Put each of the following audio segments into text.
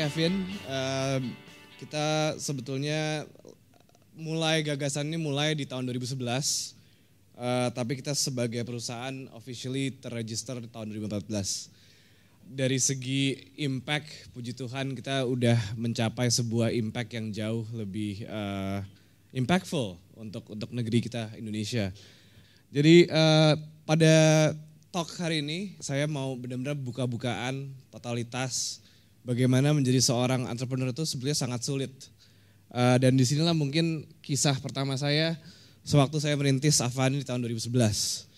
Kevin. Uh, kita sebetulnya mulai gagasan ini mulai di tahun 2011. Uh, eh, tapi kita sebagai perusahaan officially terregister di tahun 2014. Dari segi impact, puji Tuhan kita udah mencapai sebuah impact yang jauh lebih uh, impactful untuk untuk negeri kita Indonesia. Jadi uh, pada talk hari ini saya mau benar-benar buka-bukaan totalitas bagaimana menjadi seorang entrepreneur itu sebenarnya sangat sulit. Eh, dan disinilah mungkin kisah pertama saya sewaktu saya merintis Avani di tahun 2011.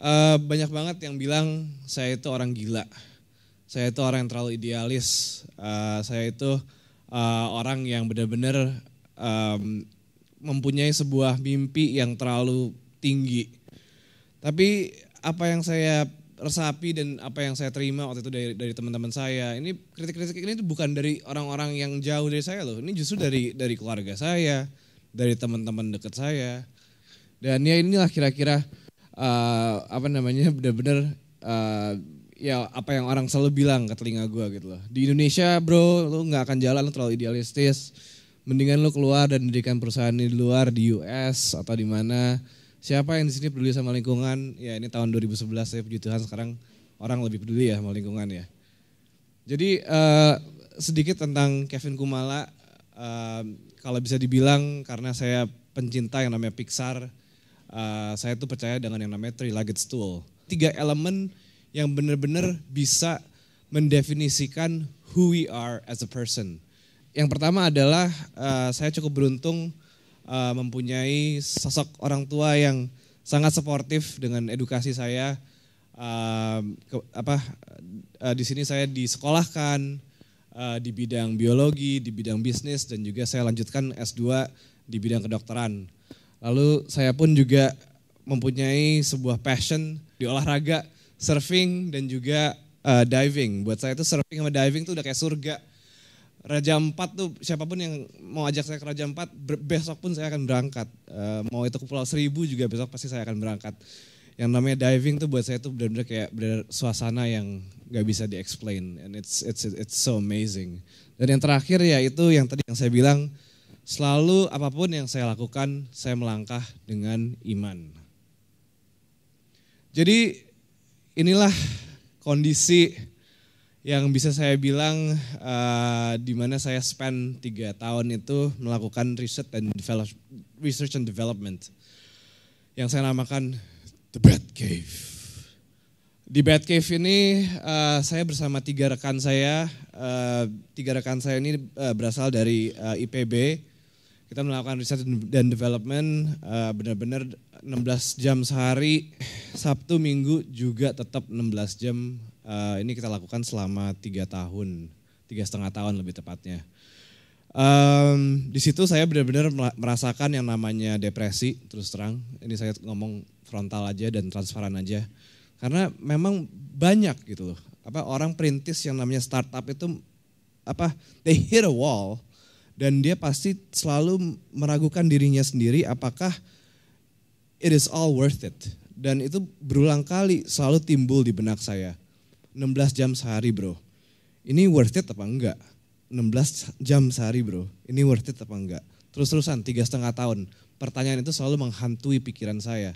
Eh, banyak banget yang bilang saya itu orang gila, saya itu orang yang terlalu idealis, eh, saya itu orang yang benar-benar mempunyai sebuah mimpi yang terlalu tinggi. Tapi apa yang saya resapi dan apa yang saya terima waktu itu dari dari teman-teman saya. Ini kritik-kritik ini bukan dari orang-orang yang jauh dari saya loh. Ini justru dari dari keluarga saya, dari teman-teman dekat saya. Dan ya inilah kira-kira uh, apa namanya benar-benar uh, ya apa yang orang selalu bilang ke telinga gue gitu loh. Di Indonesia bro, lu nggak akan jalan lu terlalu idealistis. Mendingan lu keluar dan dirikan perusahaan di luar di US atau di mana siapa yang di sini peduli sama lingkungan? Ya ini tahun 2011 saya puji Tuhan sekarang orang lebih peduli ya sama lingkungan ya. Jadi uh, sedikit tentang Kevin Kumala, uh, kalau bisa dibilang karena saya pencinta yang namanya Pixar, uh, saya tuh percaya dengan yang namanya three-legged stool. Tiga elemen yang benar-benar bisa mendefinisikan who we are as a person. Yang pertama adalah uh, saya cukup beruntung uh, mempunyai sosok orang tua yang sangat sportif dengan edukasi saya. Uh, ke, apa uh, di sini saya disekolahkan uh, di bidang biologi, di bidang bisnis dan juga saya lanjutkan S2 di bidang kedokteran. Lalu saya pun juga mempunyai sebuah passion di olahraga, surfing dan juga uh, diving. Buat saya itu surfing sama diving itu udah kayak surga Raja Empat tuh siapapun yang mau ajak saya ke Raja Empat besok pun saya akan berangkat. Eh, mau itu ke Pulau Seribu juga besok pasti saya akan berangkat. Yang namanya diving tuh buat saya tuh benar-benar kayak benar suasana yang gak bisa di-explain and it's it's it's so amazing. Dan yang terakhir ya itu yang tadi yang saya bilang selalu apapun yang saya lakukan saya melangkah dengan iman. Jadi inilah kondisi yang bisa saya bilang uh, di mana saya spend tiga tahun itu melakukan riset dan develop, research and development yang saya namakan the Bat Cave. Di Bat Cave ini uh, saya bersama tiga rekan saya, uh, tiga rekan saya ini uh, berasal dari uh, IPB. Kita melakukan riset dan development uh, benar-benar 16 jam sehari, Sabtu Minggu juga tetap 16 jam uh, ini kita lakukan selama tiga tahun, tiga setengah tahun lebih tepatnya. Um, di situ saya benar-benar merasakan yang namanya depresi terus terang. Ini saya ngomong frontal aja dan transparan aja, karena memang banyak gitu loh. Apa orang perintis yang namanya startup itu apa? They hit a wall dan dia pasti selalu meragukan dirinya sendiri apakah it is all worth it. Dan itu berulang kali selalu timbul di benak saya 16 jam sehari bro. Ini worth it apa enggak? 16 jam sehari bro, ini worth it apa enggak? Terus-terusan tiga setengah tahun, pertanyaan itu selalu menghantui pikiran saya.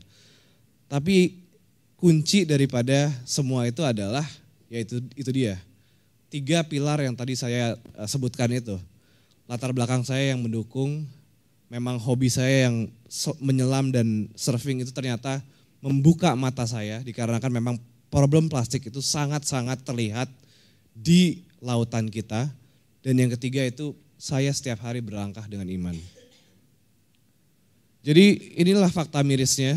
Tapi kunci daripada semua itu adalah, yaitu itu dia. Tiga pilar yang tadi saya eh, sebutkan itu. Latar belakang saya yang mendukung, memang hobi saya yang menyelam dan surfing itu ternyata membuka mata saya dikarenakan memang problem plastik itu sangat-sangat terlihat di lautan kita. Dan yang ketiga itu saya setiap hari berlangkah dengan iman. Jadi inilah fakta mirisnya,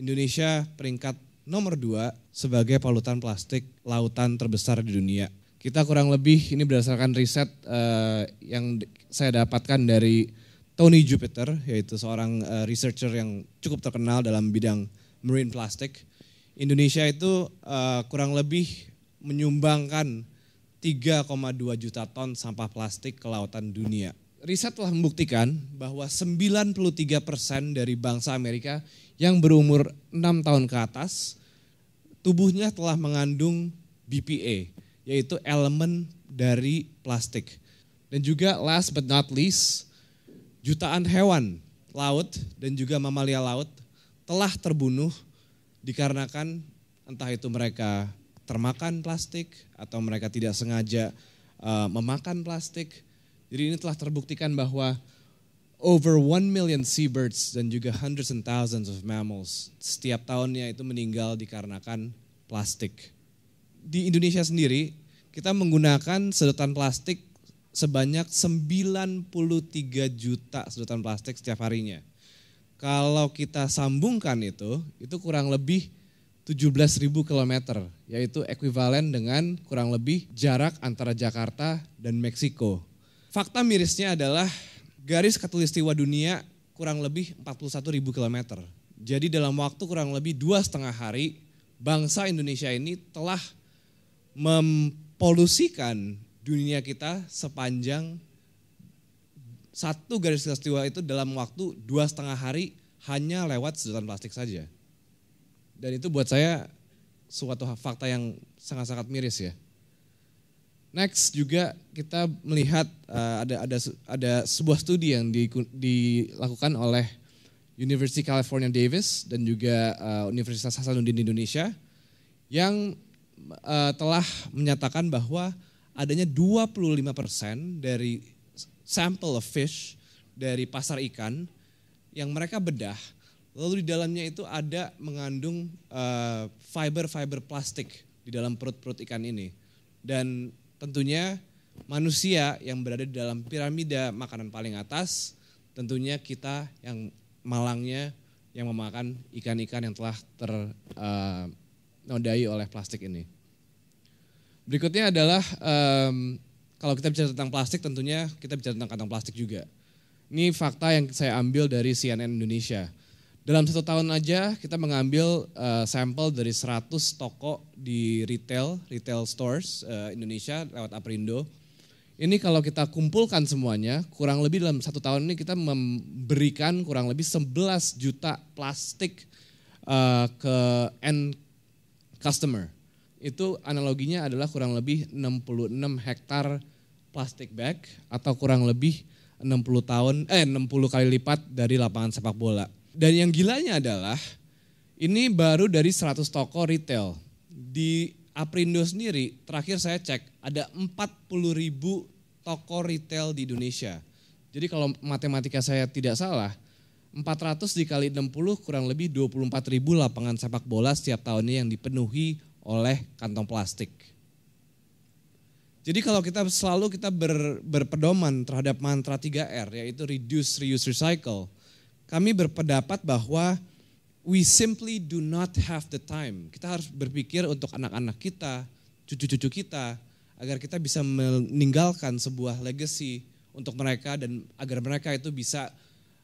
Indonesia peringkat nomor dua sebagai polutan plastik lautan terbesar di dunia. Kita kurang lebih ini berdasarkan riset uh, yang saya dapatkan dari Tony Jupiter, yaitu seorang uh, researcher yang cukup terkenal dalam bidang marine plastik. Indonesia itu uh, kurang lebih menyumbangkan 3,2 juta ton sampah plastik ke lautan dunia. Riset telah membuktikan bahwa 93 persen dari bangsa Amerika yang berumur 6 tahun ke atas, tubuhnya telah mengandung BPA, yaitu elemen dari plastik. Dan juga last but not least, jutaan hewan laut dan juga mamalia laut telah terbunuh dikarenakan entah itu mereka termakan plastik atau mereka tidak sengaja uh, memakan plastik. Jadi ini telah terbuktikan bahwa over one million seabirds dan juga hundreds and thousands of mammals setiap tahunnya itu meninggal dikarenakan plastik. Di Indonesia sendiri, kita menggunakan sedotan plastik sebanyak 93 juta sedotan plastik setiap harinya kalau kita sambungkan itu, itu kurang lebih 17.000 km, yaitu ekuivalen dengan kurang lebih jarak antara Jakarta dan Meksiko. Fakta mirisnya adalah garis katulistiwa dunia kurang lebih 41.000 km. Jadi dalam waktu kurang lebih dua setengah hari, bangsa Indonesia ini telah mempolusikan dunia kita sepanjang satu garis peristiwa itu dalam waktu dua setengah hari hanya lewat sedotan plastik saja. Dan itu buat saya suatu fakta yang sangat-sangat miris ya. Next juga kita melihat eh, ada ada ada sebuah studi yang di, dilakukan oleh University California Davis dan juga eh, Universitas Hasanuddin di Indonesia yang eh, telah menyatakan bahwa adanya 25% dari sampel of fish dari pasar ikan yang mereka bedah. Lalu di dalamnya itu ada mengandung fiber-fiber eh, plastik di dalam perut-perut ikan ini. Dan tentunya manusia yang berada di dalam piramida makanan paling atas, tentunya kita yang malangnya yang memakan ikan-ikan yang telah ternodai eh, uh, oleh plastik ini. Berikutnya adalah um, kalau kita bicara tentang plastik tentunya kita bicara tentang kantong plastik juga. Ini fakta yang saya ambil dari CNN Indonesia. Dalam satu tahun aja kita mengambil uh, sampel dari 100 toko di retail, retail stores uh, Indonesia lewat Aprindo. Ini kalau kita kumpulkan semuanya, kurang lebih dalam satu tahun ini kita memberikan kurang lebih 11 juta plastik uh, ke end customer itu analoginya adalah kurang lebih 66 hektar plastik bag atau kurang lebih 60 tahun eh 60 kali lipat dari lapangan sepak bola. Dan yang gilanya adalah ini baru dari 100 toko retail. Di Aprindo sendiri terakhir saya cek ada puluh ribu toko retail di Indonesia. Jadi kalau matematika saya tidak salah 400 dikali 60 kurang lebih empat ribu lapangan sepak bola setiap tahunnya yang dipenuhi oleh kantong plastik. Jadi kalau kita selalu kita ber, berpedoman terhadap mantra 3R yaitu reduce, reuse, recycle, kami berpendapat bahwa we simply do not have the time. Kita harus berpikir untuk anak-anak kita, cucu-cucu kita, agar kita bisa meninggalkan sebuah legacy untuk mereka dan agar mereka itu bisa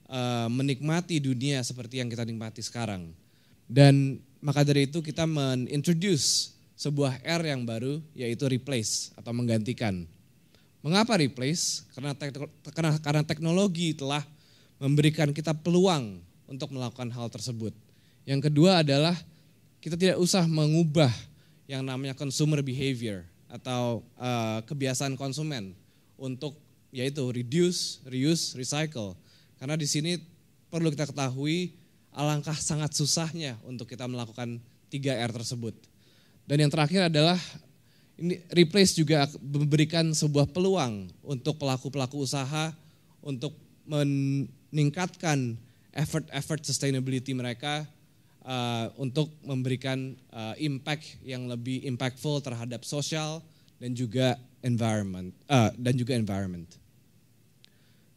uh, menikmati dunia seperti yang kita nikmati sekarang. Dan maka dari itu kita menintroduce sebuah R yang baru yaitu replace atau menggantikan. Mengapa replace? Karena, te karena, karena teknologi telah memberikan kita peluang untuk melakukan hal tersebut. Yang kedua adalah kita tidak usah mengubah yang namanya consumer behavior atau uh, kebiasaan konsumen untuk yaitu reduce, reuse, recycle. Karena di sini perlu kita ketahui alangkah sangat susahnya untuk kita melakukan 3R tersebut. Dan yang terakhir adalah ini replace juga memberikan sebuah peluang untuk pelaku-pelaku usaha untuk meningkatkan effort-effort sustainability mereka uh, untuk memberikan uh, impact yang lebih impactful terhadap sosial dan juga environment uh, dan juga environment.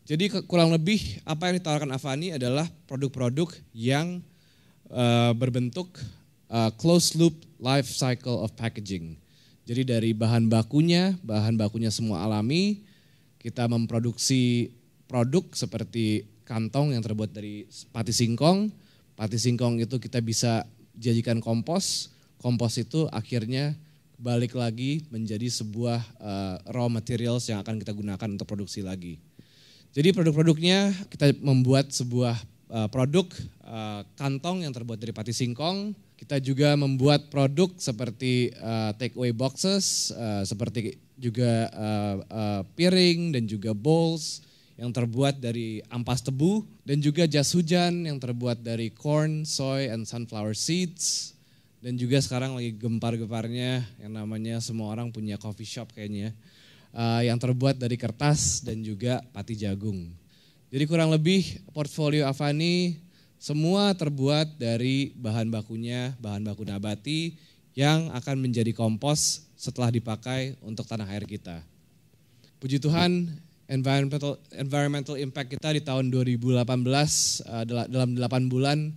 Jadi kurang lebih apa yang ditawarkan Avani adalah produk-produk yang uh, berbentuk uh, closed loop life cycle of packaging. Jadi dari bahan bakunya, bahan bakunya semua alami, kita memproduksi produk seperti kantong yang terbuat dari pati singkong. Pati singkong itu kita bisa jadikan kompos. Kompos itu akhirnya balik lagi menjadi sebuah uh, raw materials yang akan kita gunakan untuk produksi lagi. Jadi produk-produknya kita membuat sebuah eh, produk eh, kantong yang terbuat dari pati singkong. Kita juga membuat produk seperti eh, takeaway boxes, seperti juga uh, piring dan juga bowls yang terbuat dari ampas tebu dan juga jas hujan yang terbuat dari corn, soy, and sunflower seeds. Dan juga sekarang lagi gempar-gemparnya yang namanya semua orang punya coffee shop kayaknya. Ya uh, yang terbuat dari kertas dan juga pati jagung. Jadi kurang lebih portfolio Avani semua terbuat dari bahan bakunya, bahan baku nabati yang akan menjadi kompos setelah dipakai untuk tanah air kita. Puji Tuhan, environmental environmental impact kita di tahun 2018 uh, eh, dalam 8 bulan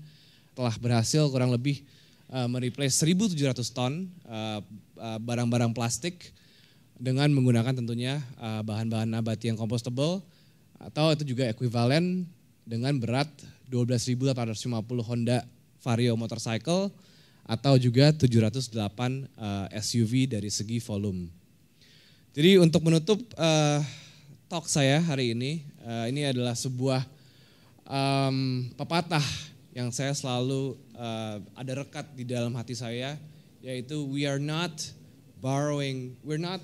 telah berhasil kurang lebih uh, mereplace 1.700 ton uh, uh, barang -barang plastik dengan menggunakan tentunya eh, bahan-bahan nabati yang compostable atau itu juga ekuivalen dengan berat 12.850 Honda Vario motorcycle atau juga 708 eh, SUV dari segi volume. Jadi untuk menutup uh, talk saya hari ini, uh, ini adalah sebuah um, pepatah yang saya selalu uh, ada rekat di dalam hati saya, yaitu we are not borrowing, we're not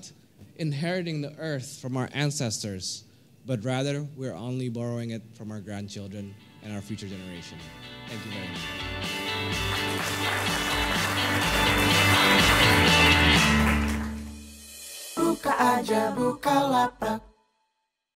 inheriting the earth from our ancestors, but rather we're only borrowing it from our grandchildren and our future generation. Thank you very much. Buka aja, buka lapak.